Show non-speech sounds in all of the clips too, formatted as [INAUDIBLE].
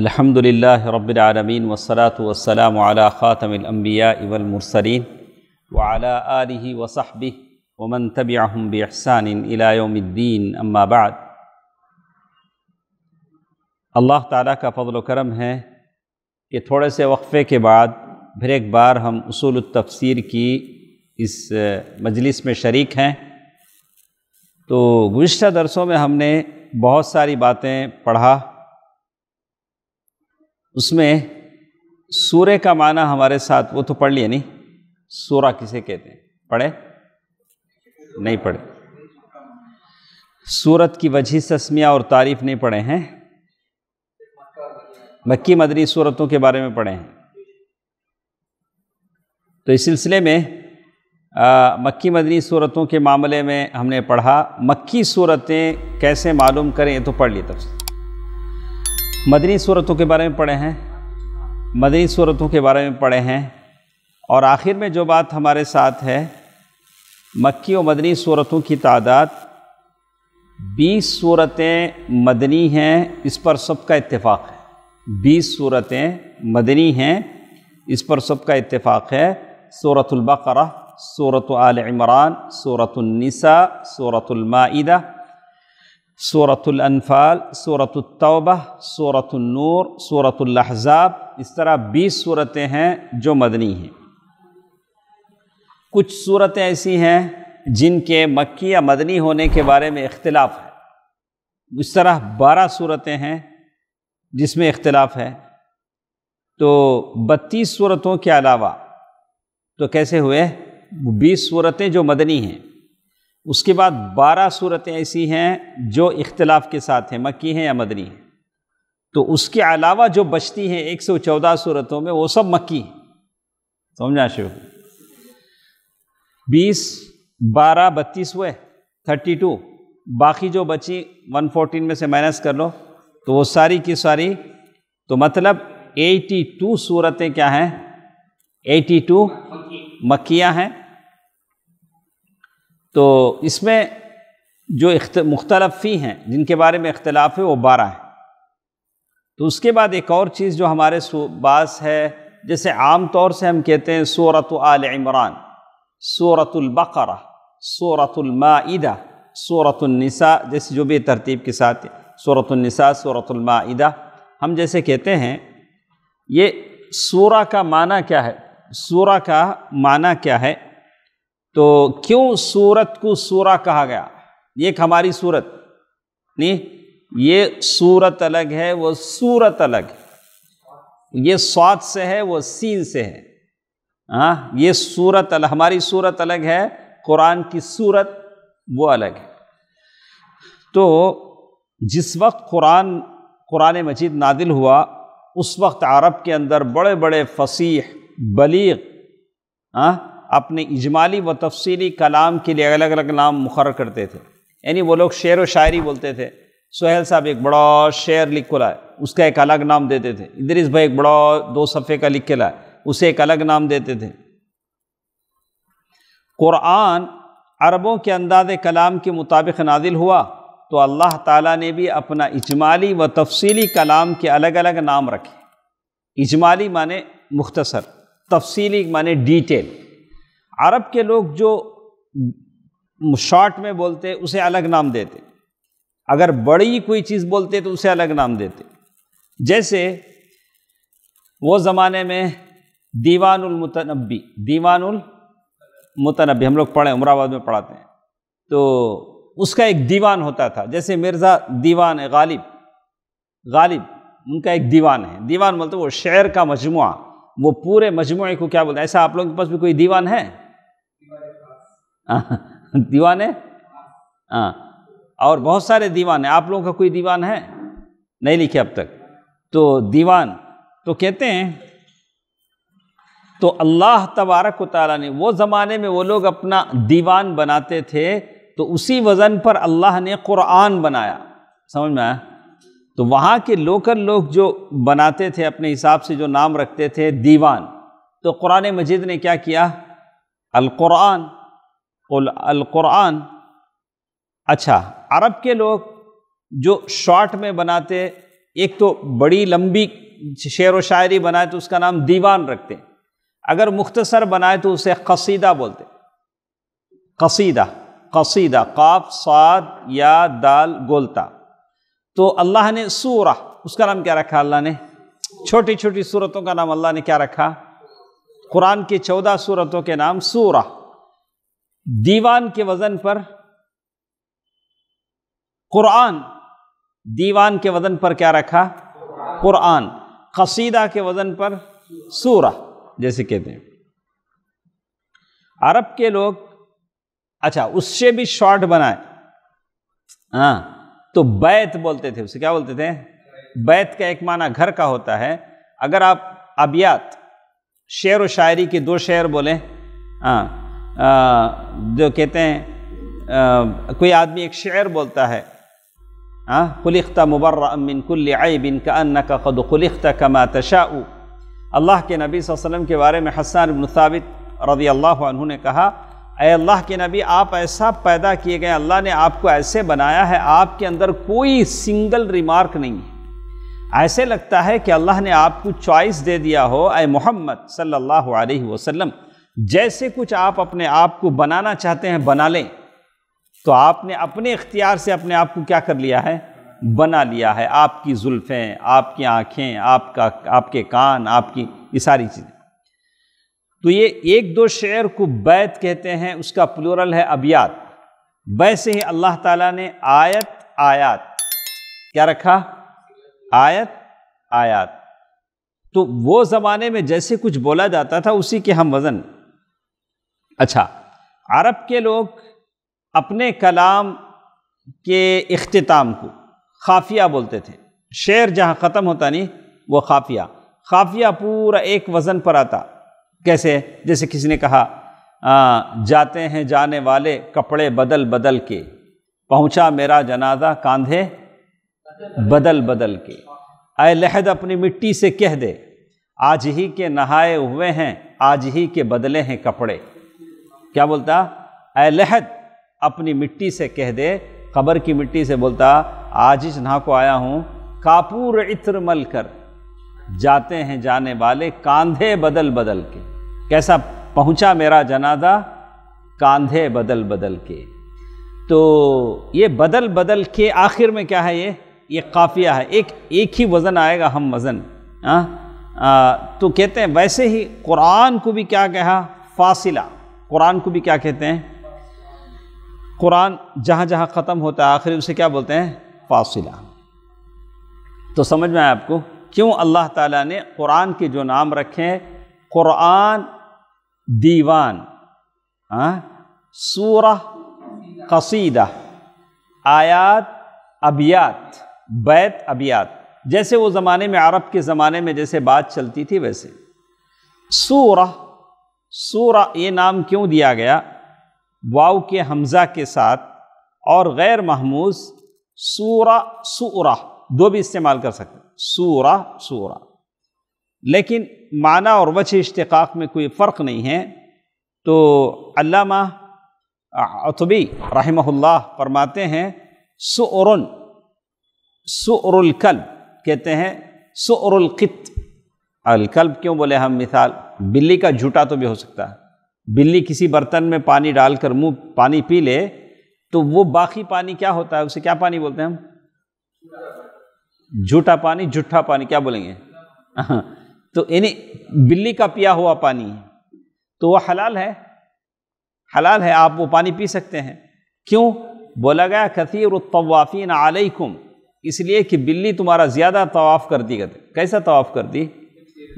अल्हम्दुलिल्लाह रब्बिलआलमीन वसलात वसलाम अला ख़ातमिलअम्बिया इवलमरसरीन वाला आलि वसहबि वमन तबियाम बहसान इलायोमद्दीन अम्माबाद अल्लाह ताला का फजल करम है कि थोड़े से वक्फ़े के बाद फिर एक बार हम उसूल तफसीर की इस मजलिस में शरीक हैं तो गुज्तर दरसों में हमने बहुत सारी बातें पढ़ा उसमें सूर्य का माना हमारे साथ वो तो पढ़ लिया नहीं सूरा किसे कहते हैं पढ़े नहीं पढ़े सूरत की वजह तस्मिया और तारीफ नहीं पढ़े हैं मक्की मदनी सूरतों के बारे में पढ़े हैं तो इस सिलसिले में आ, मक्की मदनी सूरतों के मामले में हमने पढ़ा मक्की सूरतें कैसे मालूम करें तो पढ़ ली तब मदनी सूरतों के बारे में पढ़े हैं मदनी सूरतों के बारे में पढ़े हैं और आखिर में जो बात हमारे साथ है मक्की और मदनी सूरतों की तादाद 20 सूरतें मदनी हैं इस पर सबका इत्तेफाक है 20 सूरतें मदनी हैं इस पर सबका इत्तेफाक है सूरतुल्बकर सूरत आल इमरान सूरतुलनिसा सूरतुलमादा सूरत अनफ़ाल सूरत तौबा सूरत नूर सूरत लहज़ाब इस तरह बीस सूरतें हैं जो मदनी हैं कुछ सूरतें ऐसी हैं जिनके मक्की या मदनी होने के बारे में इख्तलाफ़ है इस तरह बारह सूरतें हैं जिसमें इख्तलाफ़ है तो बत्तीस सूरतों के अलावा तो कैसे हुए बीस सूरतें जो मदनी हैं उसके बाद बारह सूरतें ऐसी हैं जो इख्तलाफ के साथ हैं मक्की हैं या मदनी हैं तो उसके अलावा जो बचती हैं एक सौ चौदह सूरतों में वो सब मक्की हैं समझा शुरू बीस बारह बत्तीस हुए थर्टी टू बाकी जो बची वन फोर्टीन में से माइनस कर लो तो वो सारी की सारी तो मतलब एटी टू सूरतें क्या हैं एटी टू मक्किया हैं तो इसमें जो मुख्तलफी हैं जिनके बारे में इख्तलाफ है वो बारह हैं तो उसके बाद एक और चीज़ जो हमारे बास है जैसे आम तौर से हम कहते हैं सूरत आल इमरान सूरतुल्बकर सूरतुलमादा सूरतुलनसा जैसे जो भी तरतीब के साथ सूरतुलनसा सूरतुलमादा हम जैसे कहते हैं ये सूरा का माना क्या है सूरा का माना क्या है तो क्यों सूरत को सूरा कहा गया एक हमारी सूरत नहीं ये सूरत अलग है वो सूरत अलग है ये स्वाद से है वो सीन से है हाँ ये सूरत अलग हमारी सूरत अलग है कुरान की सूरत वो अलग है तो जिस वक्त कुरान कुरान मजीद नादिल हुआ उस वक्त अरब के अंदर बड़े बड़े फसीह बलीग हाँ अपने इजमाली व तफसीली कलाम के लिए अलग अलग नाम मुकर करते थे यानी वो लोग शेर व शायरी बोलते थे सुहेल साहब एक बड़ा शेर लिख को लाए उसका एक अलग नाम देते थे इंद्रिस भाई एक बड़ा दो सफ़े का लिख के लाए उसे एक अलग नाम देते थे क़ुरान अरबों के अंदाज कलाम के मुताबिक नादिल हुआ तो अल्लाह ताला ने भी अपना इजमाली व तफसीली कलाम के अलग अलग नाम रखे इजमाली माने मुख्तसर तफसीली माने डिटेल अरब के लोग जो शॉर्ट में बोलते उसे अलग नाम देते अगर बड़ी कोई चीज़ बोलते तो उसे अलग नाम देते जैसे वो ज़माने में दीवानमतनबी दीवानमतनबी हम लोग पढ़े उमराबाद में पढ़ाते हैं तो उसका एक दीवान होता था जैसे मिर्ज़ा दीवान है गालिब गालिब उनका एक दीवान है दीवान बोलते वो शेर का मजमु वो पूरे मजमू को क्या बोलते हैं ऐसा आप लोगों के पास भी कोई दीवान है [LAUGHS] दीवाने हाँ और बहुत सारे दीवान हैं आप लोगों का कोई दीवान है नहीं लिखे अब तक तो दीवान तो कहते हैं तो अल्लाह तबारक ताली ने वो ज़माने में वो लोग अपना दीवान बनाते थे तो उसी वज़न पर अल्लाह ने क़ुरान बनाया समझ में आया तो वहाँ के लोकल लोग जो बनाते थे अपने हिसाब से जो नाम रखते थे दीवान तो कुरान मजिद ने क्या किया अल-कुरान अलकुरान अच्छा अरब के लोग जो शॉर्ट में बनाते एक तो बड़ी लंबी शेर व शायरी बनाए तो उसका नाम दीवान रखते अगर मुख्तसर बनाए तो उसे कसीदा बोलते कसीदा कसीदा काफ साद या दाल गोलता तो अल्लाह ने सूरा उसका नाम क्या रखा अल्लाह ने छोटी छोटी सूरतों का नाम अल्लाह ने क्या रखा कुरान की चौदह सूरतों के नाम सूरा दीवान के वज़न पर कुरान दीवान के वज़न पर क्या रखा कुरान कसीदा के वज़न पर सूरा जैसे कहते हैं अरब के लोग अच्छा उससे भी शॉर्ट बनाए हाँ तो बैत बोलते थे उसे क्या बोलते थे बैत का एक माना घर का होता है अगर आप अबियात शेर व शायरी के दो शेर बोलें हाँ जो कहते हैं आ, कोई आदमी एक शेर बोलता है हाँ खुलिख्ता मुबर्रा कुल आई बिन का अन्न का खुद खुलिख्ता कमा तशाऊ अल्लाह के नबी वसल्लम के बारे में हसन इबन साबित रदी अल्लाह ने कहा अय अल्लाह के नबी आप ऐसा पैदा किए गए अल्लाह ने आपको ऐसे बनाया है आपके अंदर कोई सिंगल रिमार्क नहीं है ऐसे लगता है कि अल्लाह ने आपको चॉइस दे दिया हो अय मोहम्मद सल्लल्लाहु अलैहि वसल्लम जैसे कुछ आप अपने आप को बनाना चाहते हैं बना लें तो आपने अपने इख्तियार से अपने आप को क्या कर लिया है बना लिया है आपकी जुल्फ़ें आपकी आँखें आपका आपके कान आपकी ये सारी चीज़ें तो ये एक दो शेर को बैत कहते हैं उसका प्लूरल है अबियात वैसे ही अल्लाह ताला ने आयत आयात क्या रखा आयत आयात तो वो ज़माने में जैसे कुछ बोला जाता था उसी के हम वज़न अच्छा अरब के लोग अपने कलाम के अख्ताम को खाफिया बोलते थे शेर जहाँ ख़त्म होता नहीं वो खाफिया खाफिया पूरा एक वज़न पर आता कैसे जैसे किसी ने कहा आ, जाते हैं जाने वाले कपड़े बदल बदल के पहुँचा मेरा जनाजा कांधे बदल बदल के आए लहद अपनी मिट्टी से कह दे आज ही के नहाए हुए हैं आज ही के बदले हैं कपड़े क्या बोलता ए लहद अपनी मिट्टी से कह दे कबर की मिट्टी से बोलता आज इस नहा को आया हूँ कापूर इत्र मल कर जाते हैं जाने वाले कांधे बदल बदल के कैसा पहुँचा मेरा जनादा कांधे बदल बदल के तो ये बदल बदल के आखिर में क्या है ये ये काफिया है एक एक ही वज़न आएगा हम वज़न हाँ तो कहते हैं वैसे ही कुरान को भी क्या कहा फासिला कुरान को भी क्या कहते हैं कुरान जहाँ जहाँ ख़त्म होता है आखिर उसे क्या बोलते हैं फासिला तो समझ में आए आपको क्यों अल्लाह ताला ने कुरान के जो नाम रखे हैं कुरान दीवान हाँ? सूरह कसीदा आयात अबियात बैत अबियात जैसे वो ज़माने में अरब के ज़माने में जैसे बात चलती थी वैसे सूरह सूरा ये नाम क्यों दिया गया वाव के हमज़ा के साथ और गैर महमूस सूरा सूरा दो भी इस्तेमाल कर सकते सूरा सूरा लेकिन माना और वच इश्तक़ाक में कोई फ़र्क नहीं है तो अल्लामा अतबी फरमाते हैं सुरन सुरकल कहते हैं सुरकत अलकल्ब क्यों बोले हम मिसाल बिल्ली का झूठा तो भी हो सकता है बिल्ली किसी बर्तन में पानी डालकर मुंह पानी पी ले तो वो बाकी पानी क्या होता है उसे क्या पानी बोलते हैं हम झूठा पानी झूठा पानी क्या बोलेंगे हाँ। तो यानी बिल्ली का पिया हुआ पानी तो वह हलाल है हलाल है आप वो पानी पी सकते हैं क्यों बोला गया कथीर तवाफ़ी आलकुम इसलिए कि बिल्ली तुम्हारा ज़्यादा तवाफ़ करती कहते कैसा तवाफ़ करती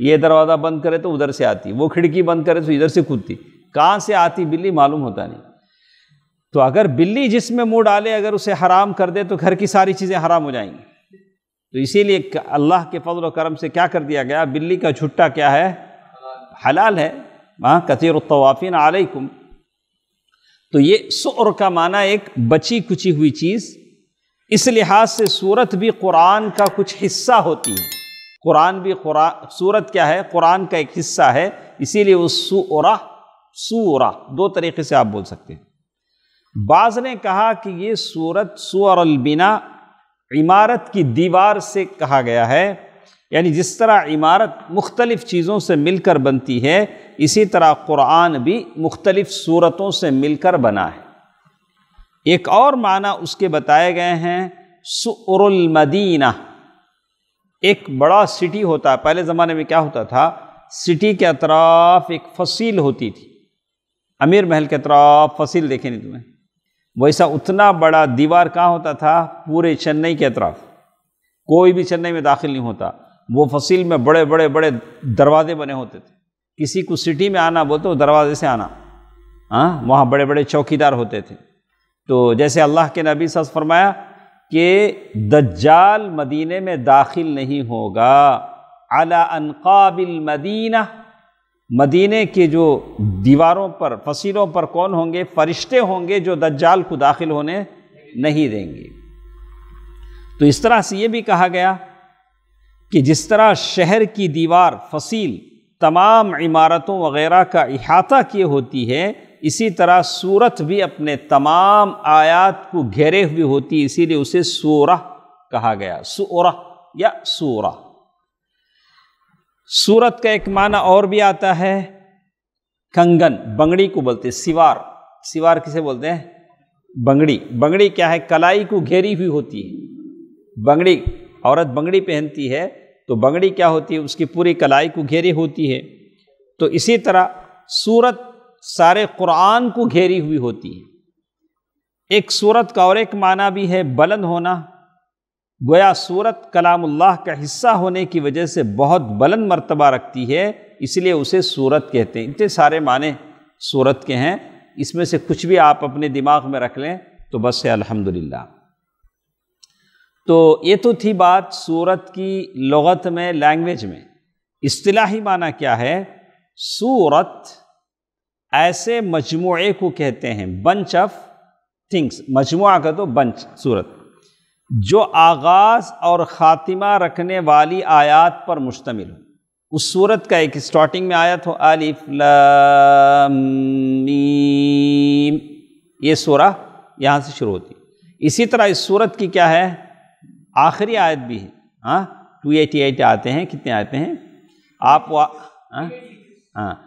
ये दरवाज़ा बंद करे तो उधर से आती वो खिड़की बंद करे तो इधर से कूदती कहाँ से आती बिल्ली मालूम होता नहीं तो अगर बिल्ली जिसमें मुँह डाले अगर उसे हराम कर दे तो घर की सारी चीज़ें हराम हो जाएंगी तो इसीलिए अल्लाह के फजल करम से क्या कर दिया गया बिल्ली का छुट्टा क्या है हलाल है माँ कतीर तवाफ़िन आलकुम तो ये सुर का माना एक बची कुची हुई चीज़ इस लिहाज से सूरत भी कुरान का कुछ हिस्सा होती है कुरान भी खुरा सूरत क्या है कुरान का एक हिस्सा है इसीलिए वो सूरा सूरा दो तरीके से आप बोल सकते हैं बाज़ ने कहा कि ये सूरत सूर इमारत की दीवार से कहा गया है यानी जिस तरह इमारत मुख्तलिफ़ चीज़ों से मिलकर बनती है इसी तरह कुरान भी मुख्तलिफ़ सूरतों से मिलकर बना है एक और माना उसके बताए गए हैं सुरमदीना एक बड़ा सिटी होता है पहले ज़माने में क्या होता था सिटी के अतराफ एक फसील होती थी अमीर महल के अतराफ फसील देखे नहीं तुम्हें वैसा उतना बड़ा दीवार कहाँ होता था पूरे चेन्नई के अतराफ कोई भी चेन्नई में दाखिल नहीं होता वो फसील में बड़े बड़े बड़े दरवाजे बने होते थे किसी को सिटी में आना बोलते तो दरवाजे से आना हाँ वहाँ बड़े बड़े चौकीदार होते थे तो जैसे अल्लाह के नबी सस फरमाया कि दज्जाल मदीने में दाखिल नहीं होगा अला अनकाबिल मदीना मदीने के जो दीवारों पर फसीलों पर कौन होंगे फरिश्ते होंगे जो दज्जाल को दाखिल होने नहीं देंगे तो इस तरह से ये भी कहा गया कि जिस तरह शहर की दीवार फसील तमाम इमारतों वगैरह का अहाता किए होती है इसी तरह सूरत भी अपने तमाम आयात को घेरे हुए होती है इसीलिए उसे सोरा कहा गया सोरा या सोरा सूरत का एक माना और भी आता है कंगन बंगड़ी को बोलते हैं सिवार सिवार किसे बोलते हैं बंगड़ी बंगड़ी क्या है कलाई को घेरी हुई होती है बंगड़ी औरत बंगड़ी पहनती है तो बंगड़ी क्या होती है उसकी पूरी कलाई को घेरी होती है तो इसी तरह सूरत सारे कुरान को घेरी हुई होती है एक सूरत का और एक माना भी है बुलंद होना गोया सूरत कलामुल्लाह का हिस्सा होने की वजह से बहुत बुलंद मर्तबा रखती है इसलिए उसे सूरत कहते हैं इतने सारे माने सूरत के हैं इसमें से कुछ भी आप अपने दिमाग में रख लें तो बस है अल्हम्दुलिल्लाह तो ये तो थी बात सूरत की लगत में लैंग्वेज में अतलाही माना क्या है सूरत ऐसे मजमू को कहते हैं बंच ऑफ थिंग्स मजमु का तो बंच सूरत जो आगाज़ और ख़ातिमा रखने वाली आयात पर मुश्तमिल हो उस सूरत का एक स्टार्टिंग में आया हो तो अलिफ ये सूरह यहाँ से शुरू होती इसी तरह इस सूरत की क्या है आखिरी आयत भी है हाँ टू एटी एट आते हैं कितने आते हैं आप हाँ, हाँ।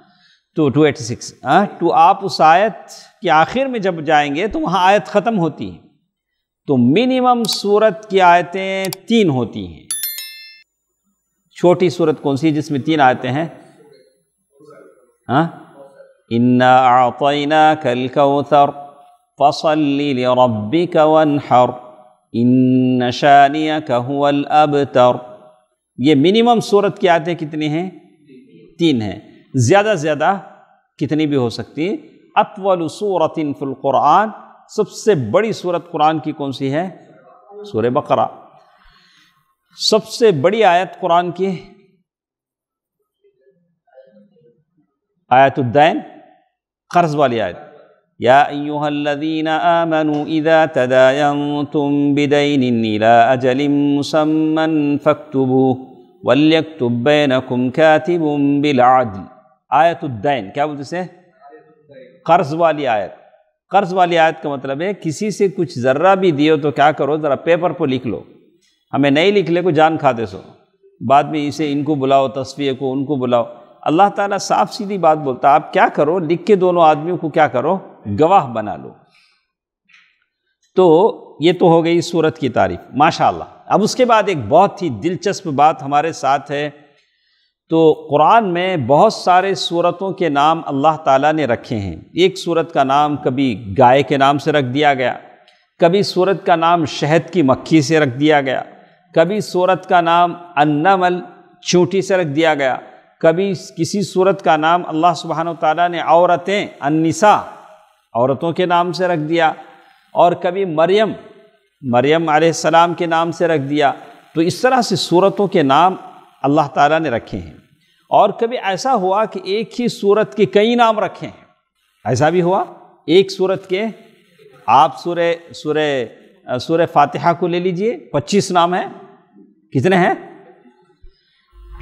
Two two eighty six two आप उस आयत के आखिर में जब जाएंगे तो वहाँ आयत ख़त्म होती है तो मिनिमम सूरत की आयतें तीन होती हैं छोटी सूरत कौन सी जिसमें तीन आयतें हैं हाँ? इन्ना आतना कल कौतर फसल रबी कवन हर इन शानिया अब तर ये मिनिमम सूरत की आयतें कितनी हैं तीन हैं ज़्यादा से ज़्यादा कितनी भी हो सकती है अतवल सूरतिन फ़ुल्क़ुरान सबसे बड़ी सूरत कुरान की कौन सी है सूर बकर सबसे बड़ी आयत कुरान की आयतुद्दैन कर्ज वाली आयत या आयत उद्दैन क्या बोलते हैं कर्ज वाली आयत कर्ज वाली आयत का मतलब है किसी से कुछ ज़र्रा भी दियो तो क्या करो ज़रा पेपर पर लिख लो हमें नहीं लिख ले को जान खाते सो बाद में इसे इनको बुलाओ तस्वीर को उनको बुलाओ अल्लाह ताला साफ सीधी बात बोलता आप क्या करो लिख के दोनों आदमियों को क्या करो गवाह बना लो तो ये तो हो गई सूरत की तारीफ माशाल्लाह अब उसके बाद एक बहुत ही दिलचस्प बात हमारे साथ है तो कुरान में बहुत सारे सूरतों के नाम अल्लाह ताला ने रखे हैं एक सूरत का नाम कभी गाय के नाम से रख दिया गया कभी सूरत का नाम शहद की मक्खी से रख दिया गया कभी सूरत का नाम अन्नमल चूँटी से रख दिया गया कभी किसी सूरत का नाम अल्लाह सुबहान ताली ने औरतें अन्निसा औरतों के नाम से रख दिया और कभी मरियम मरियम आसमाम के नाम से रख दिया तो इस तरह से सूरतों के नाम अल्लाह ताला ने रखे हैं और कभी ऐसा हुआ कि एक ही सूरत के कई नाम रखे हैं ऐसा भी हुआ एक सूरत के आप सूर्य सूर्य सूर्य फातिहा को ले लीजिए पच्चीस नाम हैं कितने हैं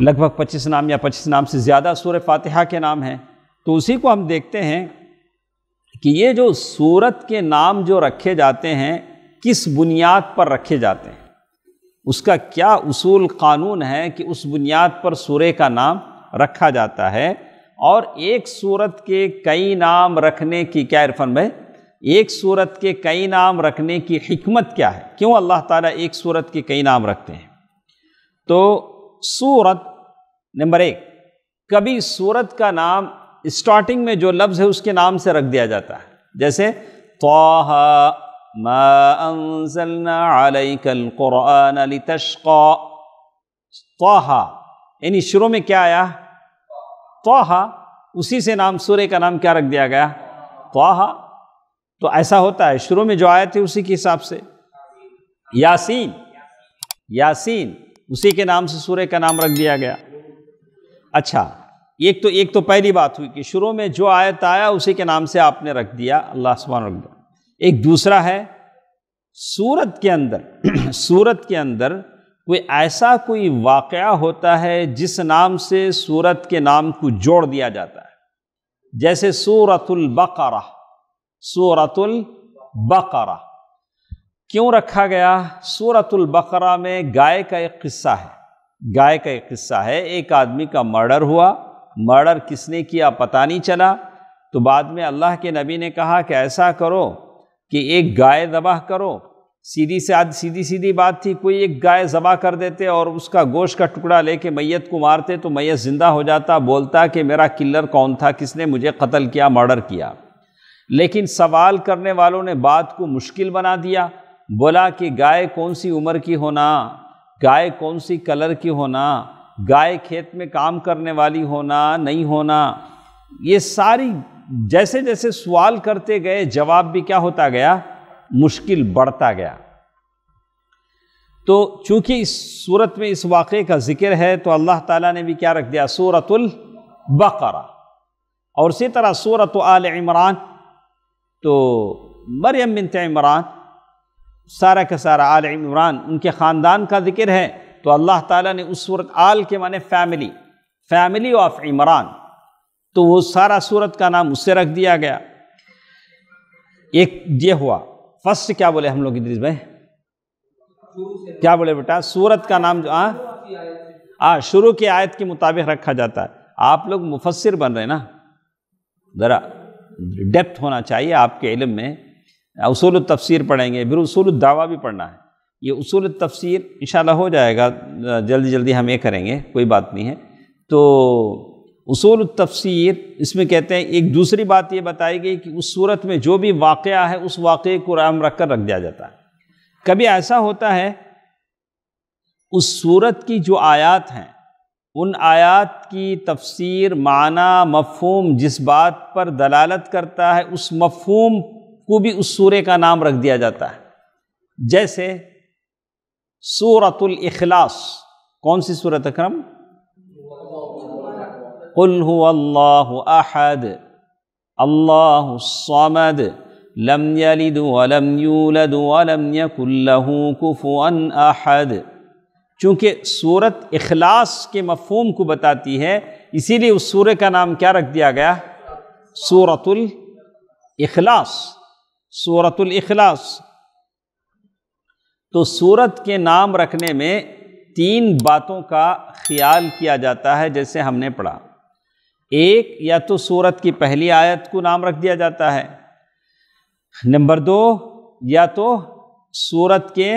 लगभग पच्चीस नाम या पच्चीस नाम से ज़्यादा सूर्य फातिहा के नाम हैं तो उसी को हम देखते हैं कि ये जो सूरत के नाम जो रखे जाते हैं किस बुनियाद पर रखे जाते हैं उसका क्या उसूल कानून है कि उस बुनियाद पर सूर्य का नाम रखा जाता है और एक सूरत के कई नाम रखने की क्या इरफान भाई एक सूरत के कई नाम रखने की हमत क्या है क्यों अल्लाह ताला एक सूरत के कई नाम रखते हैं तो सूरत नंबर एक कभी सूरत का नाम स्टार्टिंग में जो लफ्ज़ है उसके नाम से रख दिया जाता है जैसे तोहा ما أنزلنا عليك القرآن لتشقى طه यानी शुरू में क्या आया तोहा उसी से नाम सूर्य का नाम क्या रख दिया गया तोहा तो ऐसा होता है शुरू में जो आए थे उसी के हिसाब से यासीन यासीन उसी के नाम से सूर्य का नाम रख दिया गया अच्छा एक तो एक तो पहली बात हुई कि शुरू में जो आयत आया उसी के नाम से आपने रख दिया अल्लाह आसमान रख दिया एक दूसरा है सूरत के अंदर [CLEARS THROAT] सूरत के अंदर कोई ऐसा कोई वाक़ होता है जिस नाम से सूरत के नाम को जोड़ दिया जाता है जैसे सूरतुल्बकरा सूरतुल्बकरा क्यों रखा गया सूरतुल्बकरा में गाय का एक किस्सा है गाय का एक किस्सा है एक आदमी का मर्डर हुआ मर्डर किसने किया पता नहीं चला तो बाद में अल्लाह के नबी ने कहा कि ऐसा करो कि एक गाय ज़बह करो सीधी से आज सीधी सीधी बात थी कोई एक गाय ज़बह कर देते और उसका गोश का टुकड़ा लेके मैयत को मारते तो मैयत ज़िंदा हो जाता बोलता कि मेरा किलर कौन था किसने मुझे कत्ल किया मर्डर किया लेकिन सवाल करने वालों ने बात को मुश्किल बना दिया बोला कि गाय कौन सी उम्र की होना गाय कौन सी कलर की होना गाय खेत में काम करने वाली होना नहीं होना ये सारी जैसे जैसे सवाल करते गए जवाब भी क्या होता गया मुश्किल बढ़ता गया तो चूंकि इस सूरत में इस वाक़े का जिक्र है तो अल्लाह ताला ने भी क्या रख दिया सूरतुल बकरा और इसी तरह सूरत आल इमरान तो मरियम बिनत इमरान सारा का सारा आल इमरान उनके ख़ानदान का जिक्र है तो अल्लाह ताला ने उस सूरत आल के माने फैमिली फैमिली ऑफ इमरान तो वो सारा सूरत का नाम उससे रख दिया गया एक ये हुआ फर्स्ट क्या बोले हम लोग इंद्रीज भाई क्या बोले बेटा सूरत का नाम जो आ हाँ? हाँ, शुरू की आयत के मुताबिक रखा जाता है आप लोग मुफसर बन रहे ना ज़रा डेप्थ होना चाहिए आपके इलम में उसूल तफसीर पढ़ेंगे फिर उसूल दावा भी पढ़ना है ये उसूल तफसीर इंशाल्लाह हो जाएगा जल्दी जल्दी हम ये करेंगे कोई बात नहीं है तो उसूल तफसीर इसमें कहते हैं एक दूसरी बात ये बताई गई कि उस सूरत में जो भी वाक़ है उस वाक़े को राम रख कर रख दिया जाता है कभी ऐसा होता है उस सूरत की जो आयात हैं उन आयात की तफसीर माना मफहम जिस बात पर दलालत करता है उस मफहम को भी उस सूर्य का नाम रख दिया जाता है जैसे सूरतुल इखलास कौन सी सूरत अक्रम قل هو الله أحد الله الصمد لم يلد ولم يولد ولم يكن له كفوا أحد चूँकि सूरत इखलास के मफहम को बताती है इसीलिए उस सूर्य का नाम क्या रख दिया गया सूरतुल इखलास सूरतुल इखलास तो सूरत के नाम रखने में तीन बातों का ख्याल किया जाता है जैसे हमने पढ़ा एक या तो सूरत की पहली आयत को नाम रख दिया जाता है नंबर दो या तो सूरत के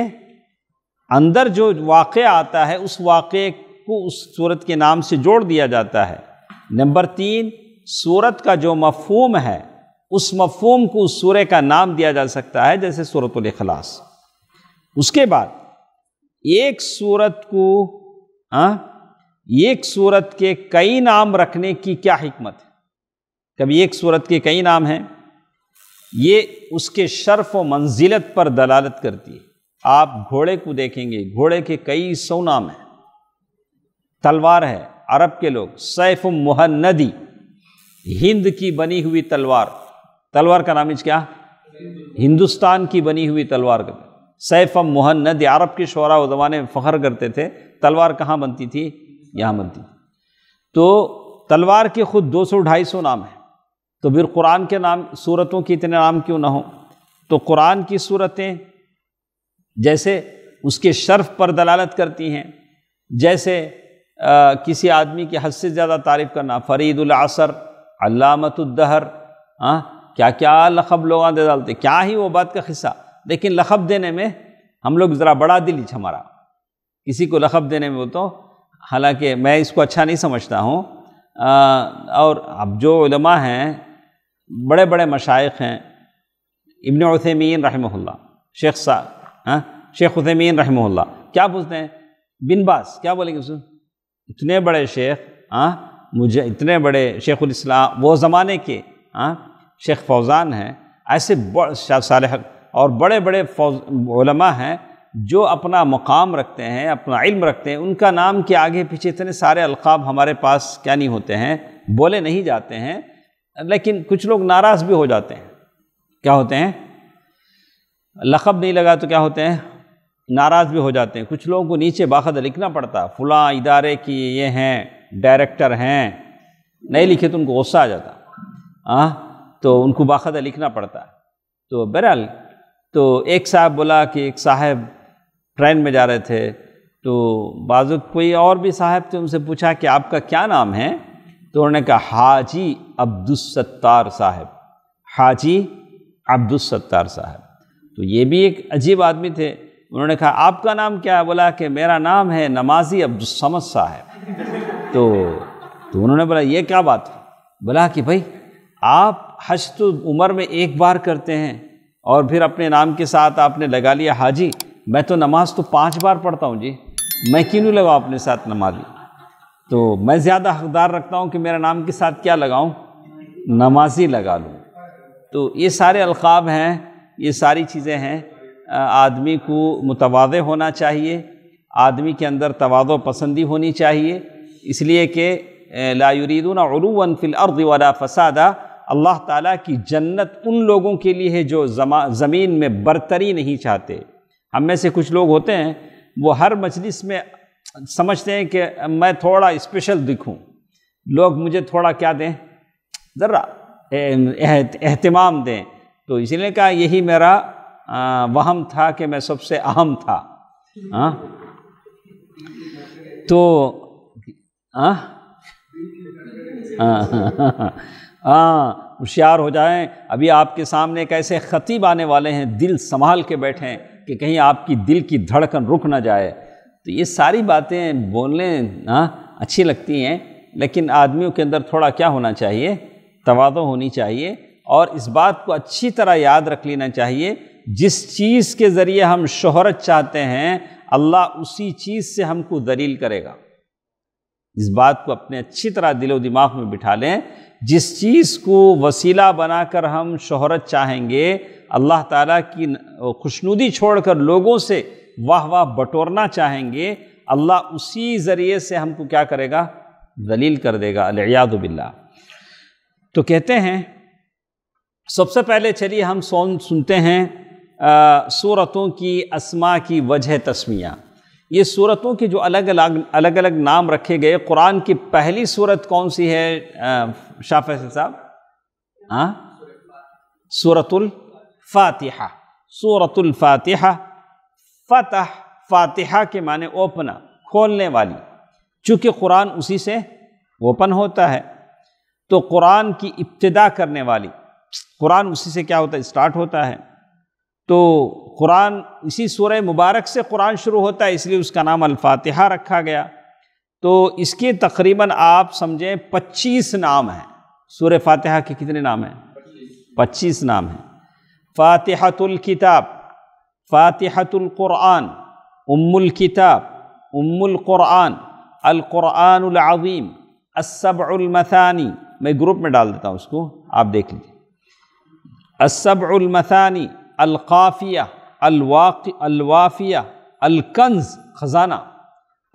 अंदर जो वाक़ आता है उस वाक़े को उस सूरत के नाम से जोड़ दिया जाता है नंबर तीन सूरत का जो मफहम है उस मफहम को उस सूर्य का नाम दिया जा सकता है जैसे सूरतलखलास उसके बाद एक सूरत को आ? हाँ, एक सूरत के कई नाम रखने की क्या हिकमत है कभी एक सूरत के कई नाम हैं ये उसके शर्फ व मंजिलत पर दलालत करती है आप घोड़े को देखेंगे घोड़े के कई सौ नाम हैं तलवार है अरब के लोग सैफ मुहन्नदी हिंद की बनी हुई तलवार तलवार का नाम इज क्या हिंदुस्तान की बनी हुई तलवार का सैफ मुहन्नदी अरब के शरा ज़माने में फ़ख्र करते थे तलवार कहाँ बनती थी यहाँ बनती तो तलवार के खुद दो सौ ढाई सौ नाम हैं तो फिर कुरान के नाम सूरतों के इतने नाम क्यों ना हों तो कुरान की सूरतें जैसे उसके शर्फ पर दलालत करती हैं जैसे आ, किसी आदमी की हद से ज़्यादा तारीफ़ करना फ़रीदुलसर अलामतुद्दहर हाँ क्या क्या लखब लोग दे डालते क्या ही वो बात का हिस्सा लेकिन लखब देने में हम लोग ज़रा बड़ा दिल हमारा किसी को लखब देने में वो तो हालांकि मैं इसको अच्छा नहीं समझता हूँ और अब जो उलमा हैं बड़े बड़े मशाइ हैं इबन उथमीन रहमल्ला शेख सा हाँ, शेख उथमीन रहमल्ला क्या पूछते हैं बिन बास क्या बोलेंगे उसको इतने बड़े शेख हाँ मुझे इतने बड़े शेख उस्लाम वो ज़माने के हाँ शेख फौज़ान हैं ऐसे शाह साल और बड़े बड़े फौज हैं जो अपना मुकाम रखते हैं अपना इल्म रखते हैं उनका नाम के आगे पीछे इतने सारे अलकाब हमारे पास क्या नहीं होते हैं बोले नहीं जाते हैं लेकिन कुछ लोग नाराज़ भी हो जाते हैं क्या होते हैं लखब नहीं लगा तो क्या होते हैं नाराज़ भी हो जाते हैं कुछ लोगों को नीचे बाखद लिखना पड़ता फ़लाँ इदारे की ये हैं डायरेक्टर हैं नहीं लिखे तो उनको गुस्सा आ जाता हाँ तो उनको बाखद लिखना पड़ता तो बहरहाल तो एक साहब बोला कि एक साहब ट्रेन में जा रहे थे तो बाजू कोई और भी साहब थे उनसे पूछा कि आपका क्या नाम है तो उन्होंने कहा हाजी अब्दुलसत्तार साहब हाजी अब्दुलसत्तार साहब तो ये भी एक अजीब आदमी थे उन्होंने कहा आपका नाम क्या है बोला कि मेरा नाम है नमाजी अब्दुलसमद साहब तो तो उन्होंने बोला ये क्या बात है बोला कि भाई आप हज तो उम्र में एक बार करते हैं और फिर अपने नाम के साथ आपने लगा लिया हाजी मैं तो नमाज तो पाँच बार पढ़ता हूँ जी मैं क्यों नहीं लगाऊँ अपने साथ नमाजी तो मैं ज़्यादा हकदार रखता हूँ कि मेरा नाम के साथ क्या लगाऊँ नमाजी लगा लूँ तो ये सारे अलक़ाब हैं ये सारी चीज़ें हैं आदमी को मुतवाज़ होना चाहिए आदमी के अंदर तवाज़ो पसंदी होनी चाहिए इसलिए कि लायुरीदून फिल अर्द वाला फसादा अल्लाह ताला की जन्नत उन लोगों के लिए है जो ज़मीन में बरतरी नहीं चाहते हम में से कुछ लोग होते हैं वो हर मजलिस में समझते हैं कि मैं थोड़ा स्पेशल दिखूं लोग मुझे थोड़ा क्या दें ज़रा अहतमाम दें तो इसलिए कहा यही मेरा वहम था कि मैं सबसे अहम था आ? तो हाँ होशियार हो जाएं अभी आपके सामने कैसे ख़तीब आने वाले हैं दिल संभाल के बैठे हैं कि कहीं आपकी दिल की धड़कन रुक ना जाए तो ये सारी बातें बोलने ना हाँ, अच्छी लगती हैं लेकिन आदमियों के अंदर थोड़ा क्या होना चाहिए तोज़ो होनी चाहिए और इस बात को अच्छी तरह याद रख लेना चाहिए जिस चीज़ के ज़रिए हम शोहरत चाहते हैं अल्लाह उसी चीज़ से हमको दलील करेगा इस बात को अपने अच्छी तरह दिलो दिमाग में बिठा लें जिस चीज़ को वसीला बनाकर हम शोहरत चाहेंगे अल्लाह ताला की खुशनुदी छोड़कर लोगों से वाह वाह बटोरना चाहेंगे अल्लाह उसी ज़रिए से हमको क्या करेगा दलील कर देगा अलयादबिल्ला तो कहते हैं सबसे पहले चलिए हम सोन सुनते हैं सूरतों की असमा की वजह तस्मिया ये सूरतों के जो अलग अलग अलग अलग नाम रखे गए कुरान की पहली सूरत कौन सी है शाफ साहब हाँ सूरतुल फातिहा सूरतुल फातिहा फतह फातिहा के माने ओपना खोलने वाली चूँकि कुरान उसी से ओपन होता है तो कुरान की इब्तदा करने वाली कुरान उसी से क्या होता है स्टार्ट होता है तो कुरान इसी सूर्य मुबारक से कुरान शुरू होता है इसलिए उसका नाम अल्फातिहा रखा गया तो इसके तकरीबन आप समझें पच्चीस नाम हैं सूर्य फातिहा के कितने नाम हैं पच्चीस नाम हैं फ़ातिहतुल किताब फ़ातिहतुल कुरान उम्मुल किताब उम्मुल कुरान अलकुरान अज़ीम असबुलमसानी मैं ग्रुप में डाल देता हूँ उसको आप देख लीजिए असबुलमसानी अलकाफ़िया अलवाक़ अलवाफ़िया अलकंज ख़जाना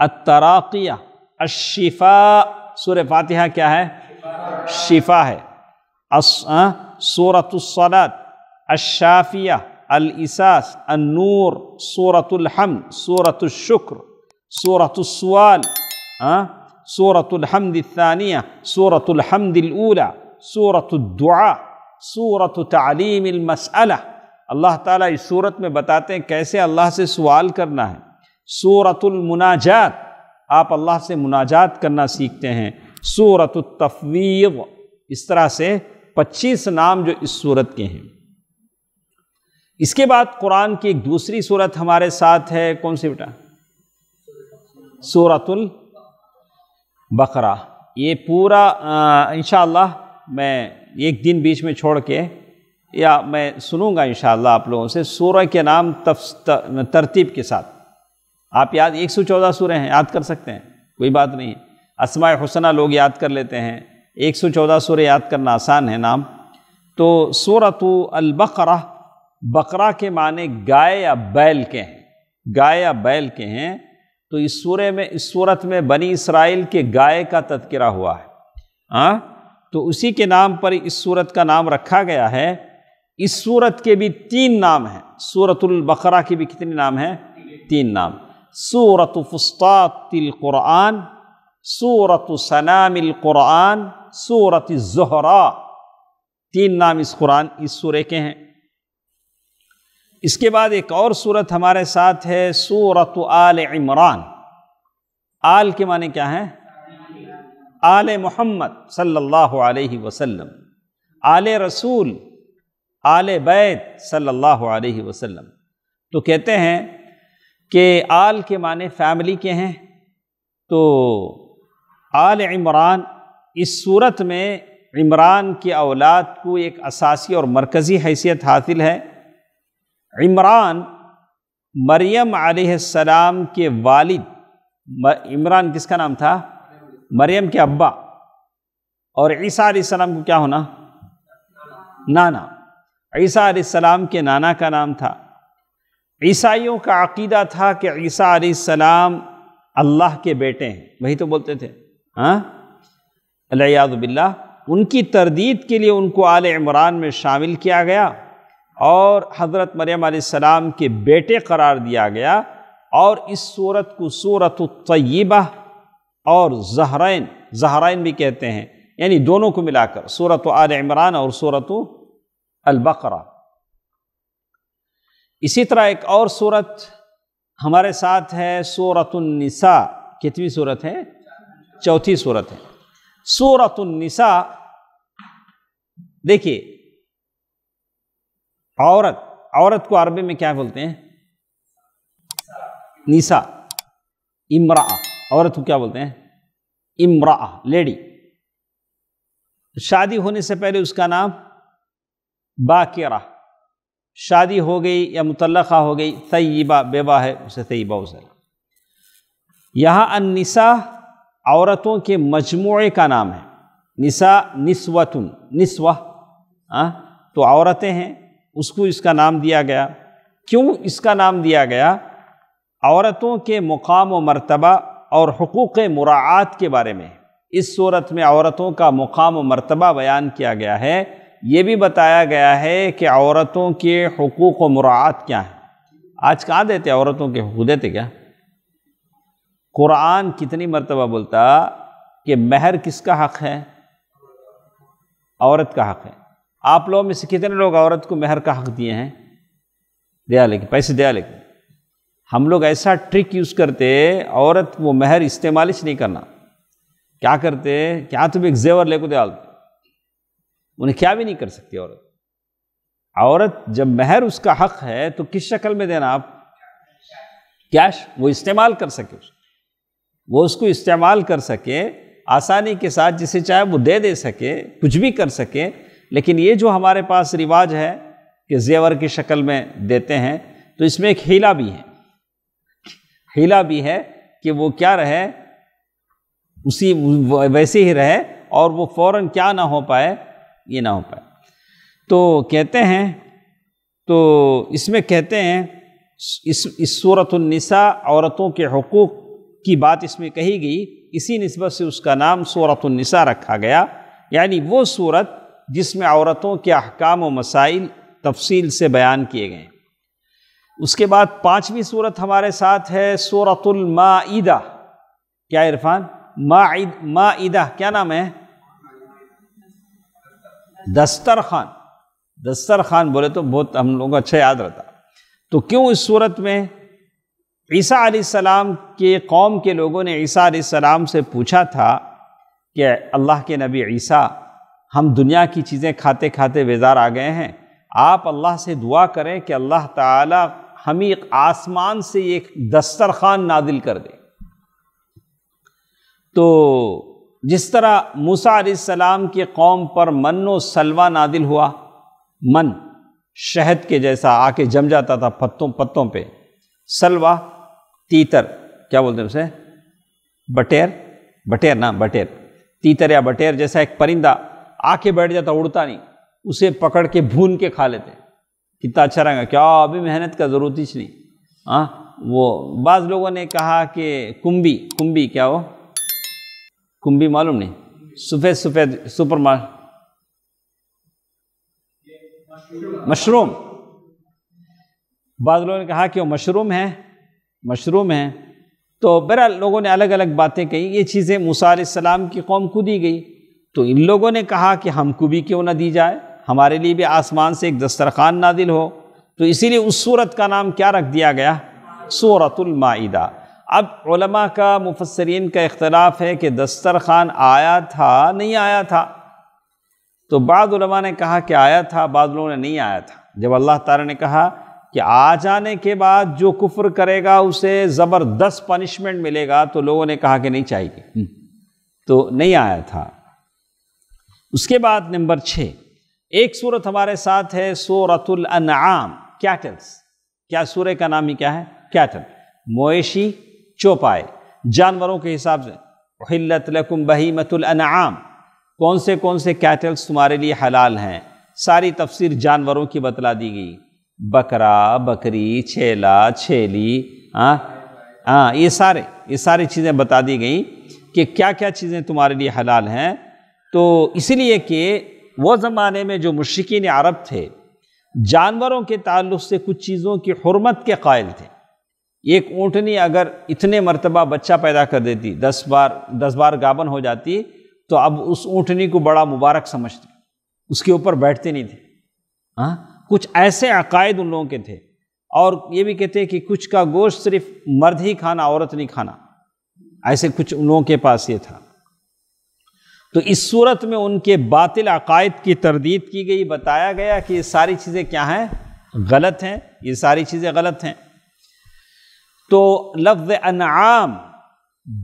अतराक़िया अशिफ़ा सूर फातिहा क्या है शिफ़ा है सूरत हाँ? अशाफिया अलसास अनूर सूरतुलहम सूरतुल्शुक्र सूरतुस्वाल सूरतुलहमद तानिया सूरतुलहमदूला सूरत तालीम अल्लाह ताला इस सूरत में बताते हैं कैसे अल्लाह से सवाल करना है सूरतुलमनाजात आप अल्लाह से मुनाजात करना सीखते हैं सूरत तफवीव इस तरह से 25 नाम जो इस सूरत के हैं इसके बाद कुरान की एक दूसरी सूरत हमारे साथ है कौन सी बेटा सूरतुल बकरा ये पूरा इन मैं एक दिन बीच में छोड़ के या मैं सुनूंगा इन आप लोगों से सूर के नाम तरतीब के साथ आप याद एक सौ चौदह सूर्य हैं याद कर सकते हैं कोई बात नहीं है असमा हुसना लोग याद कर लेते हैं एक सौ चौदह सूर्य याद करना आसान है नाम तो सूरत अलबकरा बकरा के माने गाय या बैल के हैं गाय या बैल के हैं तो इस सूर्य में इस सूरत में बनी इसराइल के गाय का तस्करा हुआ है हाँ तो उसी के नाम पर इस सूरत का नाम रखा गया है इस सूरत के भी तीन नाम हैं सूरतुल्बकरा के भी कितने नाम हैं तीन नाम सूरत फ़ुस्तातिलकुरान सूरत सनामिलकुरान सूरत ज़हरा तीन नाम इस कुरान इस सूर्य के हैं इसके बाद एक और सूरत हमारे साथ है सूरत आल इमरान आल के माने क्या हैं आल मोहम्मद सल्लल्लाहु अलैहि वसल्लम आल रसूल आल बैत सल्लल्लाहु अलैहि वसल्लम तो कहते हैं कि आल के माने फैमिली के हैं तो आल इमरान इस सूरत में इमरान की औलाद को एक असासी और मरकज़ी हैसियत हासिल है इमरान मरियम आसमाम के वालिद इमरान किसका नाम था मरियम के अब्बा और ईसा आसमाम को क्या होना नाना ईसा आसमाम के नाना का नाम था ईसाइयों का अकीदा था कि ईसा आसमाम अल्लाह के बेटे हैं वही तो बोलते थे हाँ अलियाज़बिल्ला उनकी तरदीद के लिए उनको आल इमरान में शामिल किया गया और हज़रत मरियम सलाम के बेटे करार दिया गया और इस सूरत को सूरत तय्यबा और जहराइन जहराइन भी कहते हैं यानी दोनों को मिलाकर सूरत आल इमरान और सूरत अलबकरा इसी तरह एक और सूरत हमारे साथ है सूरतनिसा कितनी सूरत है चौथी सूरत है सूरतनिसा देखिए औरत औरत को अरबी में क्या बोलते हैं निसा इमरा औरत को क्या बोलते हैं इमरा लेडी शादी होने से पहले उसका नाम बाकेरा शादी हो गई या मुतलक़ा हो गई तय्यबा बेबा है उसे तयबा उसे यहाँ अनसा औरतों के मजमू का नाम है निसा निस्वतुन निस्वा आ? हाँ? तो औरतें हैं उसको इसका नाम दिया गया क्यों इसका नाम दिया गया औरतों के मुकाम व मरतबा और हकूक़ मुरात के बारे में इस सूरत में औरतों का मुकाम व मरतबा बयान किया गया है ये भी बताया गया है कि औरतों के हकूक़ व मुरात क्या हैं आज कहाँ देते औरतों के हकूक देते क्या कुरान कितनी मरतबा बोलता कि महर किसका हक़ है औरत का हक़ है आप लोगों में से कितने लोग औरत को मेहर का हक दिए हैं दया लेके पैसे दया लेके हम लोग ऐसा ट्रिक यूज़ करते औरत वो मेहर इस्तेमाल ही नहीं करना क्या करते क्या तुम एक जेवर लेको दया उन्हें क्या भी नहीं कर सकती औरत औरत जब मेहर उसका हक है तो किस शक्ल में देना आप कैश वो इस्तेमाल कर सके उसको वो उसको इस्तेमाल कर सके आसानी के साथ जिसे चाहे वो दे दे सके कुछ भी कर सके लेकिन ये जो हमारे पास रिवाज है कि जेवर की शक्ल में देते हैं तो इसमें एक हीला भी है हीला भी है कि वो क्या रहे उसी वैसे ही रहे और वो फौरन क्या ना हो पाए ये ना हो पाए तो कहते हैं तो इसमें कहते हैं इस इस सूरतुलनिसा औरतों के हकूक़ की बात इसमें कही गई इसी नस्बत से उसका नाम सूरतुलनिसा रखा गया यानी वो सूरत जिसमें औरतों के अहकाम व मसाइल तफसील से बयान किए गए उसके बाद पाँचवीं सूरत हमारे साथ है सूरतुलमादा क्या इरफान माइद मादा क्या नाम है दस्तर खान दस्तर खान बोले तो बहुत हम लोगों को अच्छा याद रहता तो क्यों इस सूरत में ईसा सलाम के कौम के लोगों ने ईसा सलाम से पूछा था कि अल्लाह के नबी ईसा हम दुनिया की चीज़ें खाते खाते बेजार आ गए हैं आप अल्लाह से दुआ करें कि अल्लाह ताला हमें एक आसमान से एक दस्तरखान नादिल कर दे तो जिस तरह मूसा सलाम के कौम पर मनो सलवा नादिल हुआ मन शहद के जैसा आके जम जाता था पत्तों पत्तों पे सलवा तीतर क्या बोलते हैं उसे बटेर बटेर ना बटेर तीतर या बटेर जैसा एक परिंदा आके बैठ जाता उड़ता नहीं उसे पकड़ के भून के खा लेते कितना अच्छा रहेगा क्या अभी मेहनत का ज़रूरत ही नहीं हाँ वो बाज़ लोगों ने कहा कि कुंभी कुंभी क्या हो कुंभी मालूम नहीं सफ़ेद सफ़ेद सुपर मार मशरूम बाद लोगों ने कहा कि वो मशरूम है मशरूम है तो बहरहाल लोगों ने अलग अलग बातें कही ये चीज़ें मूसा सलाम की कौम खुद ही गई तो इन लोगों ने कहा कि हमको भी क्यों ना दी जाए हमारे लिए भी आसमान से एक दस्तरखान नादिल हो तो इसीलिए उस सूरत का नाम क्या रख दिया गया सूरतुलमादा अब उलमा का मुफसरीन का इख्तलाफ है कि दस्तरखान आया था नहीं आया था तो बाद उलमा ने कहा कि आया था बाद लोगों ने नहीं आया था जब अल्लाह ताला ने कहा कि आ जाने के बाद जो कुफ्र करेगा उसे ज़बरदस्त पनिशमेंट मिलेगा तो लोगों ने कहा कि नहीं चाहिए हम्म। तो नहीं आया था उसके बाद नंबर छः एक सूरत हमारे साथ है सूरतुल अनआम कैटल्स क्या सूर्य का नाम ही क्या है कैटल मोशी चौपाए जानवरों के हिसाब से हिल्लत लकुम मतुल अनआम कौन से कौन से कैटल्स तुम्हारे लिए हलाल हैं सारी तफसीर जानवरों की बतला दी गई बकरा बकरी छेला छेली हाँ, हाँ ये सारे ये सारी चीज़ें बता दी गई कि क्या क्या चीज़ें तुम्हारे लिए हलाल हैं तो इसलिए कि वह ज़माने में जो मशरकिन अरब थे जानवरों के ताल्लुक से कुछ चीज़ों की हरमत के कायल थे एक ऊँटनी अगर इतने मरतबा बच्चा पैदा कर देती दस बार दस बार गाबन हो जाती तो अब उस ऊँटनी को बड़ा मुबारक समझते उसके ऊपर बैठते नहीं थे हाँ कुछ ऐसे अकायद उन लोगों के थे और ये भी कहते हैं कि कुछ का गोश्त सिर्फ मर्द ही खाना औरत नहीं खाना ऐसे कुछ उन लोगों के पास ये था तो इस सूरत में उनके बातिल अकायद की तरदीद की गई बताया गया कि ये सारी चीज़ें क्या हैं गलत हैं ये सारी चीज़ें गलत हैं तो लफ्ज़ अनआम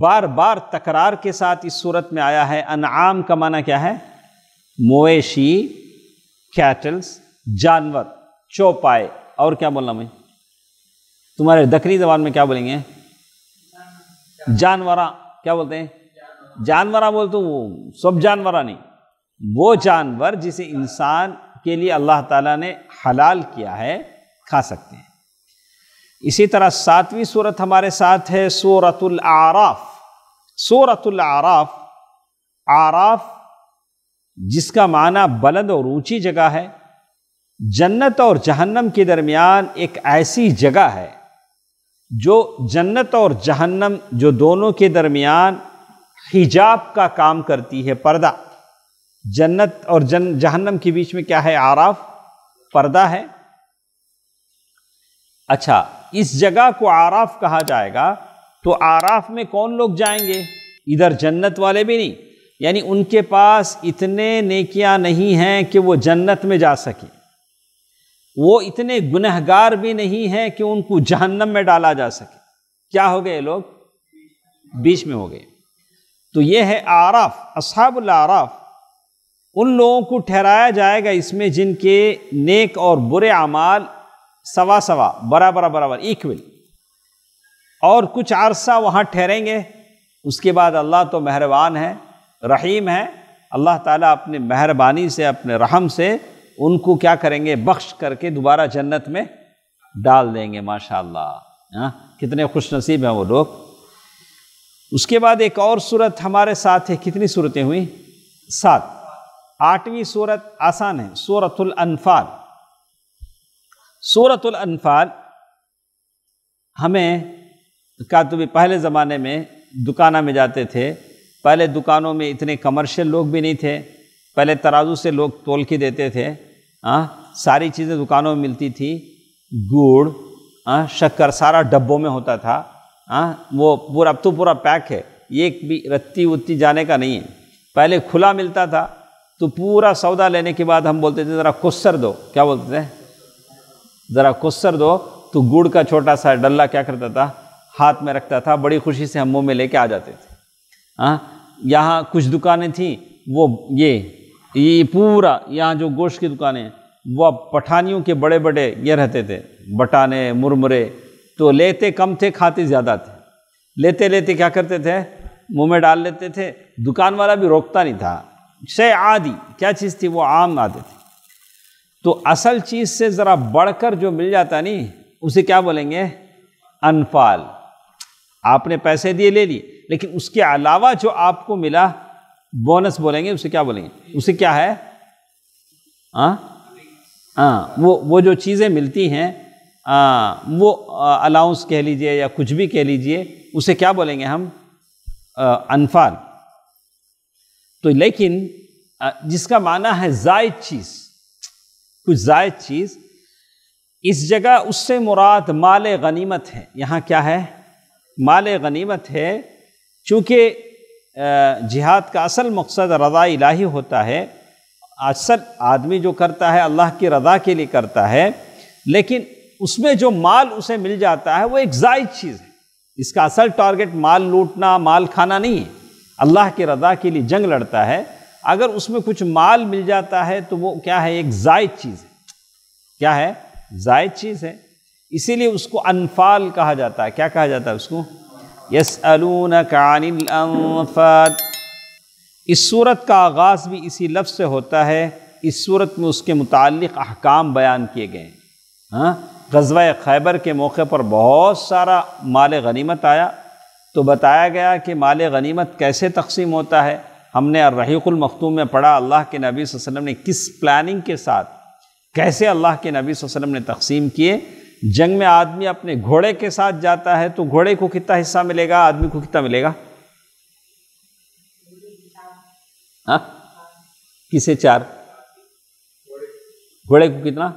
बार बार तकरार के साथ इस सूरत में आया है अनआम का माना क्या है मोएशी कैटल्स जानवर चौपाए और क्या बोलना मैं तुम्हारे दखनी जबान में क्या बोलेंगे जानवर क्या बोलते हैं जानवर बोल तो वो सब जानवर नहीं वो जानवर जिसे इंसान के लिए अल्लाह ताला ने हलाल किया है खा सकते हैं इसी तरह सातवीं सूरत हमारे साथ है सूरतुल आराफ सूरतुल आराफ आराफ जिसका माना बुलंद और ऊंची जगह है जन्नत और जहन्नम के दरमियान एक ऐसी जगह है जो जन्नत और जहन्नम जो दोनों के दरमियान हिजाब का काम करती है पर्दा जन्नत और जन जहन्नम के बीच में क्या है आराफ पर्दा है अच्छा इस जगह को आराफ कहा जाएगा तो आराफ में कौन लोग जाएंगे इधर जन्नत वाले भी नहीं यानी उनके पास इतने नेकियां नहीं हैं कि वो जन्नत में जा सके वो इतने गुनहगार भी नहीं हैं कि उनको जहन्नम में डाला जा सके क्या हो गए लोग बीच में हो गए तो ये है आराफ असहाबुल आराफ उन लोगों को ठहराया जाएगा इसमें जिनके नेक और बुरे अमाल सवा सवा बराबर बराबर इक्वल और कुछ अरसा वहाँ ठहरेंगे उसके बाद अल्लाह तो मेहरबान है रहीम है अल्लाह ताला अपने मेहरबानी से अपने रहम से उनको क्या करेंगे बख्श करके दोबारा जन्नत में डाल देंगे माशाल्लाह हाँ, कितने खुश नसीब हैं वो लोग उसके बाद एक और सूरत हमारे साथ है कितनी सूरतें हुई सात आठवीं सूरत आसान है सूरतुल अनफाल सूरतुल अनफाल हमें का तो भी पहले ज़माने में दुकाना में जाते थे पहले दुकानों में इतने कमर्शियल लोग भी नहीं थे पहले तराजू से लोग तोल के देते थे आ? हाँ, सारी चीज़ें दुकानों में मिलती थी गुड़ हाँ, शक्कर सारा डब्बों में होता था हाँ वो पूरा अब तो पूरा पैक है एक भी रत्ती उत्ती जाने का नहीं है पहले खुला मिलता था तो पूरा सौदा लेने के बाद हम बोलते थे ज़रा कुस्सर दो क्या बोलते थे ज़रा कुस्सर दो तो गुड़ का छोटा सा डल्ला क्या करता था हाथ में रखता था बड़ी खुशी से हम मुँह में लेके आ जाते थे हाँ यहाँ कुछ दुकानें थीं वो ये ये पूरा यहाँ जो गोश्त की दुकानें वो पठानियों के बड़े बड़े ये रहते थे बटाने मुरमुरे तो लेते कम थे खाते ज़्यादा थे लेते लेते क्या करते थे मुंह में डाल लेते थे दुकान वाला भी रोकता नहीं था शे आदि क्या चीज़ थी वो आम आते थे तो असल चीज़ से ज़रा बढ़कर जो मिल जाता नहीं उसे क्या बोलेंगे अनफाल आपने पैसे दिए ले लिए लेकिन उसके अलावा जो आपको मिला बोनस बोलेंगे उसे क्या बोलेंगे उसे क्या है हाँ, हाँ वो वो जो चीज़ें मिलती हैं आ, वो अलाउंस कह लीजिए या कुछ भी कह लीजिए उसे क्या बोलेंगे हम आ, अनफाल तो लेकिन जिसका माना है जायद चीज़ कुछ जायद चीज़ इस जगह उससे मुराद माल गनीमत है यहाँ क्या है माल गनीमत है चूँकि जिहाद का असल मकसद रज़ा इलाही होता है असल आदमी जो करता है अल्लाह की रज़ा के लिए करता है लेकिन उसमें जो माल उसे मिल जाता है वो एक जायज चीज़ है इसका असल टारगेट माल लूटना माल खाना नहीं है अल्लाह की रदा के लिए जंग लड़ता है अगर उसमें कुछ माल मिल जाता है तो वो क्या है एक जायज चीज़ है क्या है जायज चीज़ है इसीलिए उसको अनफाल कहा जाता है क्या कहा जाता है उसको यस अलून इस सूरत का आगाज़ भी इसी लफ्ज़ से होता है इस सूरत में उसके मुतल अहकाम बयान किए गए हैं हाँ गजवा खैबर के मौके पर बहुत सारा माल गनीमत आया तो बताया गया कि माल गनीमत कैसे तकसीम होता है हमने रहीकुल मखतूम में पढ़ा अल्लाह के नबी वसल्लम ने किस प्लानिंग के साथ कैसे अल्लाह के नबी वसल्लम ने तकसीम किए जंग में आदमी अपने घोड़े के साथ जाता है तो घोड़े को कितना हिस्सा मिलेगा आदमी को कितना मिलेगा हाँ किसे चार घोड़े को कितना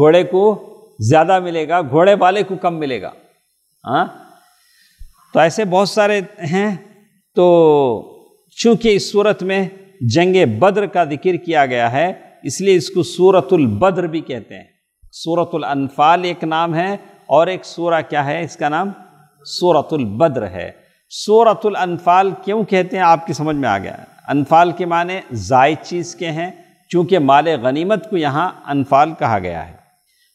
घोड़े को ज़्यादा मिलेगा घोड़े वाले को कम मिलेगा हाँ तो ऐसे बहुत सारे हैं तो चूँकि इस सूरत में जंग बद्र का जिक्र किया गया है इसलिए इसको सूरतुल बद्र भी कहते हैं सूरतुल अनफाल एक नाम है और एक सूरा क्या है इसका नाम सूरतुल बद्र है सूरतुल अनफाल क्यों कहते हैं आपकी समझ में आ गया अनफाल के माने जायद चीज़ के हैं चूँकि माल गनीमत को यहाँ अनफाल कहा गया है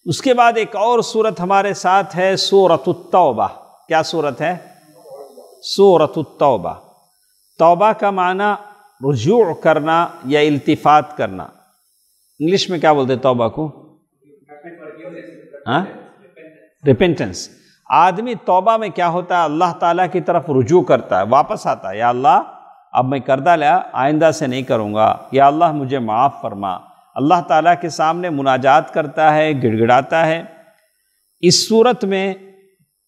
उसके बाद एक और सूरत हमारे साथ है सूरत तौबा क्या सूरत है सूरत तौबा तौबा का माना रुजू करना या इल्तिफात करना इंग्लिश में क्या बोलते हैं तौबा को हाँ रिपेंटेंस आदमी तौबा में क्या होता है अल्लाह ताला की तरफ रुजू करता है वापस आता है या अल्लाह अब मैं करदा लिया आइंदा से नहीं करूँगा या अल्लाह मुझे माफ़ फरमा अल्लाह ताला के सामने मुनाजात करता है गिड़गिड़ाता है इस सूरत में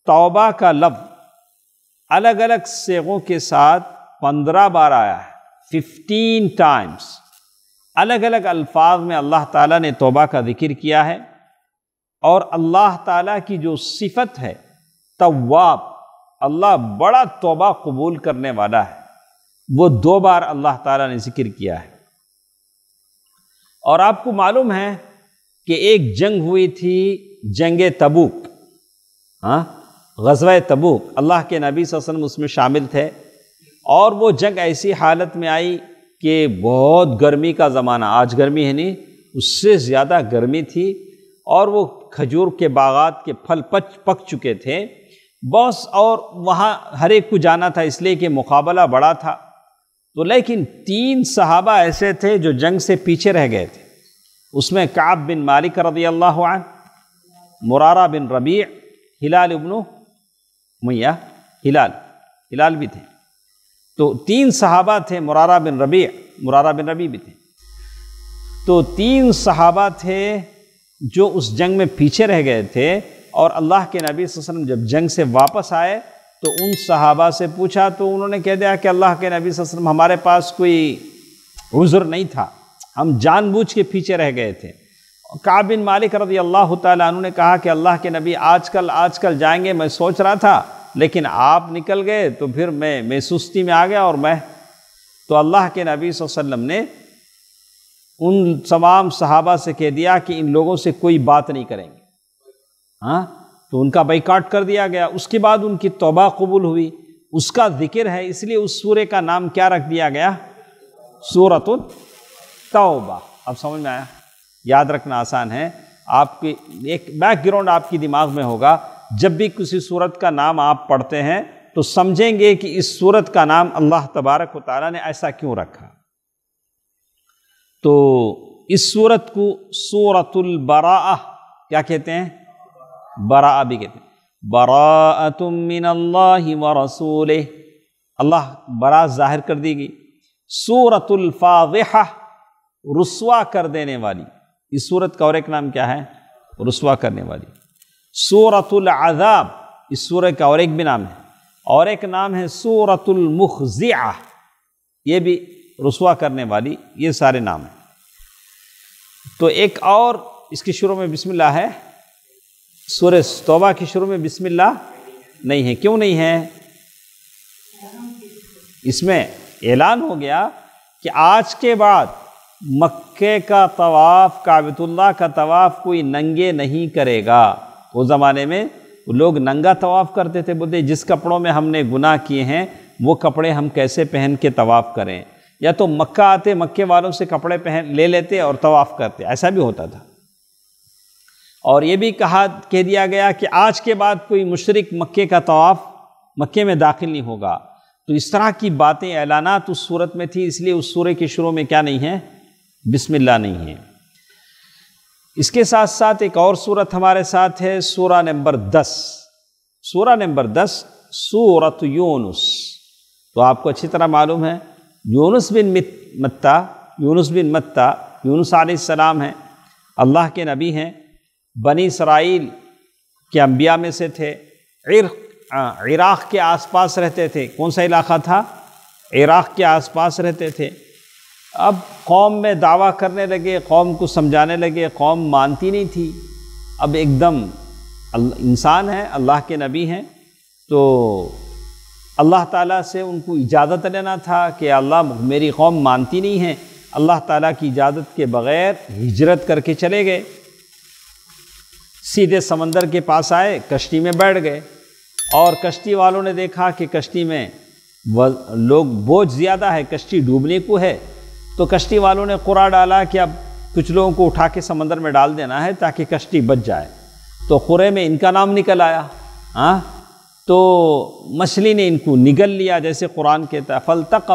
तौबा का लफ्ज़ अलग अलग सेगों के साथ पंद्रह बार आया है फिफ्टीन टाइम्स अलग अलग अल्फाज में अल्लाह ताला ने तौबा का जिक्र किया है और अल्लाह ताला की जो सिफत है तवाब अल्लाह बड़ा तौबा कबूल करने वाला है वो दो बार अल्लाह ताला ने जिक्र किया है और आपको मालूम है कि एक जंग हुई थी जंग तबूक हाँ गजब तबूक अल्लाह के नबी वसल्लम उसमें शामिल थे और वो जंग ऐसी हालत में आई कि बहुत गर्मी का ज़माना आज गर्मी है नहीं उससे ज़्यादा गर्मी थी और वो खजूर के बागात के फल पच पक चुके थे बॉस और वहाँ हर एक को जाना था इसलिए कि मुकाबला बड़ा था तो लेकिन तीन सहाबा ऐसे थे जो जंग से पीछे रह गए थे उसमें काब बिन मालिक रदी अल्लाह मुरारा बिन रबी हिलाल इब्नु मैया हिलाल हिलाल भी थे तो तीन सहाबा थे मुरारा बिन रबी मुरारा बिन रबी भी थे तो तीन सहाबा थे जो उस जंग में पीछे रह गए थे और अल्लाह के नबी वसल्लम जब जंग से वापस आए तो उन सहाबा से पूछा तो उन्होंने कह दिया कि अल्लाह के नबी वसल्लम हमारे पास कोई उज़र नहीं था हम जानबूझ के पीछे रह गए थे काबिन मालिक रदी अल्लाह तु ने कहा कि अल्लाह के नबी आजकल आजकल जाएंगे मैं सोच रहा था लेकिन आप निकल गए तो फिर मैं मैं सुस्ती में आ गया और मैं तो अल्लाह के नबी वसल्लम ने उन तमाम सहाबा से कह दिया कि इन लोगों से कोई बात नहीं करेंगे हाँ तो उनका बाइकाट कर दिया गया उसके बाद उनकी तोबा कबूल हुई उसका जिक्र है इसलिए उस सूर्य का नाम क्या रख दिया गया सूरत तौबा अब समझ में आया याद रखना आसान है आपके एक बैकग्राउंड आपकी दिमाग में होगा जब भी किसी सूरत का नाम आप पढ़ते हैं तो समझेंगे कि इस सूरत का नाम अल्लाह तबारक तारा ने ऐसा क्यों रखा तो इस सूरत को सूरतुल बरा क्या कहते हैं बरा भी कहते हैं व रसूल अल्लाह बरा जाहिर कर दी गई सूरतुल्फ़ाज़हा रसुआ कर देने वाली इस सूरत का और एक नाम क्या है रसुआ करने वाली सूरतुल्ज़ाब इस सूरत का और एक भी नाम है और एक नाम है सूरतुलमुखिया ये भी रसुआ करने वाली ये सारे नाम हैं तो एक और इसके शुरू में बिस्मिल्लाह है सूर्य तोबा के शुरू में बिस्मिल्लाह नहीं है क्यों नहीं है इसमें ऐलान हो गया कि आज के बाद मक्के का तवाफ़ काबतुल्ला का तवाफ़ कोई नंगे नहीं करेगा उस ज़माने में लोग नंगा तवाफ़ करते थे बोलते जिस कपड़ों में हमने गुनाह किए हैं वो कपड़े हम कैसे पहन के तवाफ़ करें या तो मक्का आते मक्के वालों से कपड़े पहन ले लेते और तवाफ़ करते ऐसा भी होता था और ये भी कहा कह दिया गया कि आज के बाद कोई मुशरक मक्के का तवाफ़ मक्के में दाखिल नहीं होगा तो इस तरह की बातें ऐलानात उस सूरत में थी इसलिए उस सूर्य के शुरू में क्या नहीं है बिस्मिल्लाह नहीं है इसके साथ साथ एक और सूरत हमारे साथ है सूरा नंबर दस सूरा नंबर दस सूरत यूनुस तो आपको अच्छी तरह मालूम है यूनुस बिन मत्ता यूनुस बिन मत्ता यूनुस सलाम हैं अल्लाह के नबी हैं बनी इसराइल के अंबिया में से थे इर्क इराक़ के आसपास रहते थे कौन सा इलाका था इराक़ के आसपास रहते थे अब कौम में दावा करने लगे कौम को समझाने लगे कौम मानती नहीं थी अब एकदम इंसान है अल्लाह के नबी हैं तो अल्लाह ताला से उनको इजाज़त लेना था कि अल्लाह मेरी कौम मानती नहीं है अल्लाह ताला की इजाज़त के बग़ैर हिजरत करके चले गए सीधे समंदर के पास आए कश्ती में बैठ गए और कश्ती वालों ने देखा कि कश्ती में लोग बोझ ज़्यादा है कश्ती डूबने को है तो कश्ती वालों ने कुरा डाला कि अब कुछ लोगों को उठा के समंदर में डाल देना है ताकि कश्ती बच जाए तो कुरे में इनका नाम निकल आया हाँ तो मछली ने इनको निगल लिया जैसे कुरान के तफल तक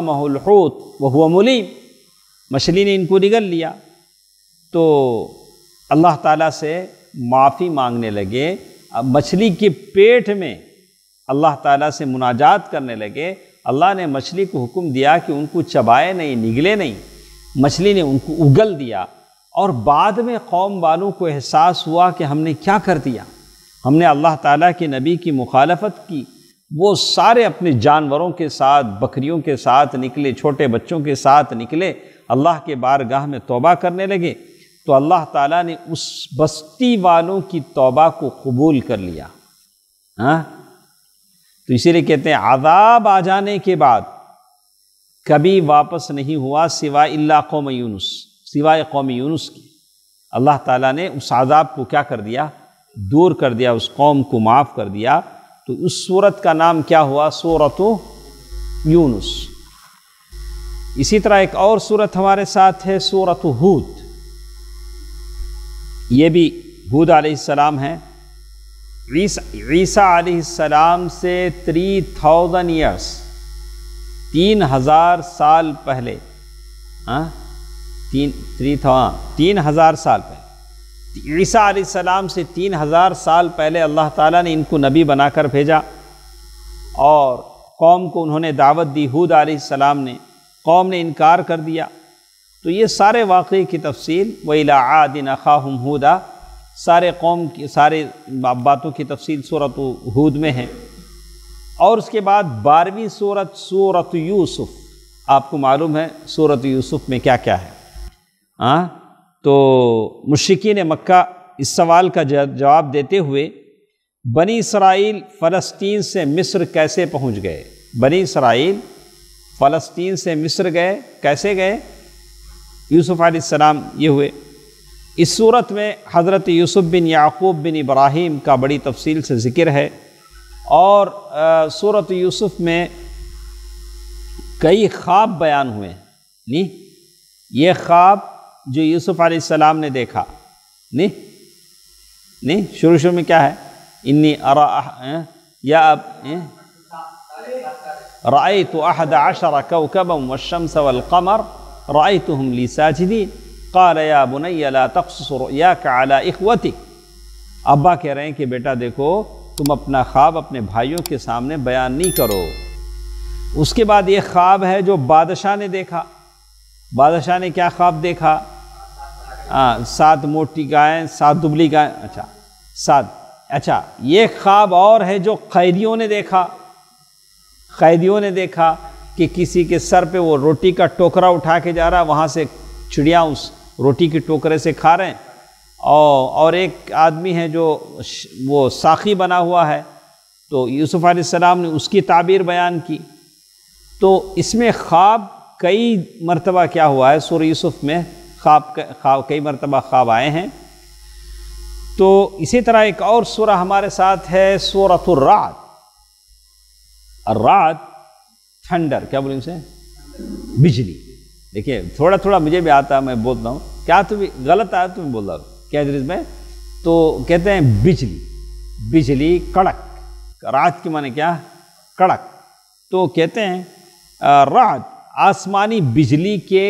होत वह हुआ मुलीम मछली ने इनको निगल लिया तो अल्लाह ताला से माफ़ी मांगने लगे अब मछली के पेट में अल्लाह ताला से मुनाजात करने लगे अल्लाह ने मछली को हुक्म दिया कि उनको चबाए नहीं निगले नहीं मछली ने उनको उगल दिया और बाद में कौम वालों को एहसास हुआ कि हमने क्या कर दिया हमने अल्लाह ताला के नबी की मुखालफत की वो सारे अपने जानवरों के साथ बकरियों के साथ निकले छोटे बच्चों के साथ निकले अल्लाह के बारगाह में तोबा करने लगे तो अल्लाह ताला ने उस बस्ती वालों की तौबा को कबूल कर लिया हाँ तो इसीलिए कहते हैं आदाब आ जाने के बाद कभी वापस नहीं हुआ सिवाय इल्ला कौम यूनुस सिवाय कौम यूनुस की अल्लाह ताला ने उस आदाब को क्या कर दिया दूर कर दिया उस कौम को माफ़ कर दिया तो उस सूरत का नाम क्या हुआ सूरत यूनुस इसी तरह एक और सूरत हमारे साथ है सूरत हूत ये भी हूद आसमाम हैं ईसा आसमाम से थ्री थाउजेंड ईयर्स तीन हज़ार साल पहले हाँ तीन थ्री था हाँ, तीन हज़ार साल पहले ईसा आसमाम से तीन हज़ार साल पहले अल्लाह ताला ने इनको नबी बनाकर भेजा और कौम को उन्होंने दावत दी हूद आसमाम ने कौम ने इनकार कर दिया तो ये सारे वाक़े की तफसील वला आदिन ख़ाहम हुदा सारे कौम की सारे बातों की तफसील सूरत हूद में है और उसके बाद बारहवीं सूरत सूरत यूसुफ़ आपको मालूम है सूरत यूसुफ़ में क्या क्या है हाँ तो मशिकिन मक्का इस सवाल का जवाब देते हुए बनी इसराइल फ़लस्तीन से मिस्र कैसे पहुँच गए बनी इसराइल फ़लस्तीन से मिस्र गए कैसे गए यूसुफ आसमाम ये हुए इस सूरत में हज़रत यूसुफ बिन याकूब बिन इब्राहिम का बड़ी तफसील से ज़िक्र है और सूरत यूसुफ में कई ख्वाब बयान हुए नहीं ये ख्वाब जो यूसुफ आसमाम ने देखा नहीं नहीं शुरू शुरू में क्या है इन्नी अरा या अब राय तो अहद आशरा कौकबम वशम सवल कमर राय तो हम ली साजिदी कारया बुनैला तखसरया काला इखवती अब्बा कह रहे हैं कि बेटा देखो तुम अपना ख्वाब अपने भाइयों के सामने बयान नहीं करो उसके बाद ये ख्वाब है जो बादशाह ने देखा बादशाह ने क्या ख्वाब देखा हाँ सात मोटी गायें सात दुबली गायें अच्छा सात अच्छा ये ख्वाब और है जो कैदियों ने देखा कैदियों ने देखा कि किसी के सर पे वो रोटी का टोकरा उठा के जा रहा है वहाँ से चिड़िया उस रोटी के टोकरे से खा रहे हैं और और एक आदमी है जो वो साखी बना हुआ है तो यूसुफ आलाम ने उसकी ताबीर बयान की तो इसमें ख्वाब कई मरतबा क्या हुआ है सूर यूसुफ में ख्वाब ख्वाब कई मरतबा ख्वाब आए हैं तो इसी तरह एक और सूर हमारे साथ है सूरतुर्रात रात थंडर क्या बोले उसे बिजली देखिए थोड़ा थोड़ा मुझे भी आता है मैं बोलता हूँ क्या तुम्हें गलत आया तुम्हें तो बोल रहा हो क्या सीरीज में तो कहते हैं बिजली बिजली कड़क रात के माने क्या कड़क तो कहते हैं रात आसमानी बिजली के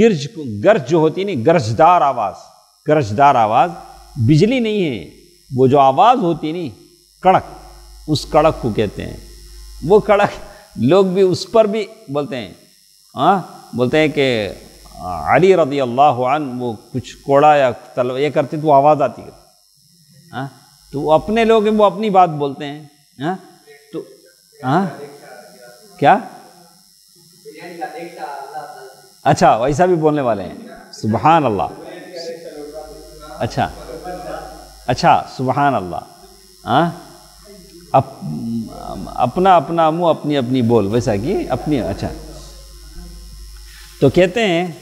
गिरज गर्ज जो होती नहीं गरजदार आवाज़ गरजदार आवाज़ बिजली नहीं है वो जो आवाज़ होती नहीं कड़क उस कड़क को कहते हैं वो कड़क लोग भी उस पर भी बोलते हैं हाँ बोलते हैं कि अली रदी अल्लाह वो कुछ कोड़ा या तलवा ये करते तो आवाज़ आती है हाँ तो वो अपने लोग हैं वो अपनी बात बोलते हैं हाँ तो हाँ क्या अच्छा वैसा भी बोलने वाले हैं सुबहान अल्लाह अच्छा अच्छा सुबहान अल्लाह हाँ अब अपना अपना मुँह अपनी अपनी बोल वैसा कि अपनी अच्छा तो कहते हैं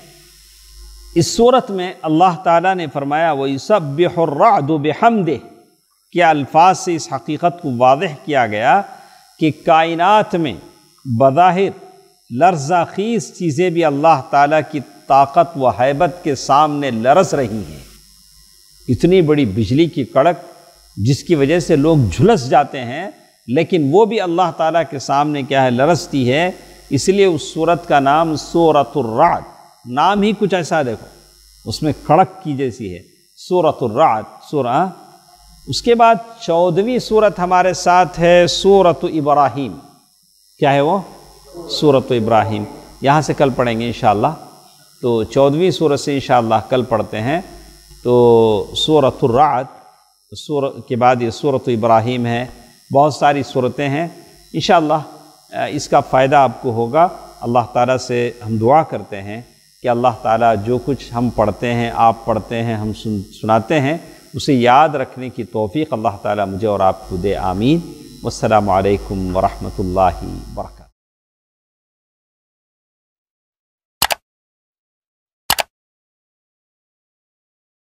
इस सूरत में अल्लाह ताला ने फरमाया वही सब बेहमदे के अल्फाज से इस हकीकत को वाजह किया गया कि कायनात में बज़ाहिर लर्जा खीज चीज़ें भी अल्लाह ताला की ताकत व हैबत के सामने लरस रही हैं इतनी बड़ी बिजली की कड़क जिसकी वजह से लोग झुलस जाते हैं लेकिन वो भी अल्लाह ताला के सामने क्या है लरसती है इसलिए उस सूरत का नाम सूरतुर्रात नाम ही कुछ ऐसा देखो उसमें खड़क की जैसी है सूरतुर्रात सूरा हाँ? उसके बाद चौदहवीं सूरत हमारे साथ है सूरत इब्राहिम क्या है वो सूरत इब्राहिम यहाँ से कल पढ़ेंगे इन तो चौदहवीं सूरत से इन कल पढ़ते हैं तो सूरतुर्रात सूर के बाद ये सूरत इब्राहिम है बहुत सारी सूरतें हैं इन इसका फ़ायदा आपको होगा अल्लाह ताला से हम दुआ करते हैं कि अल्लाह ताला जो कुछ हम पढ़ते हैं आप पढ़ते हैं हम सुन सुनाते हैं उसे याद रखने की तोफ़ी अल्लाह ताला मुझे और आपको दे आमीन वालकम वरहमल वरक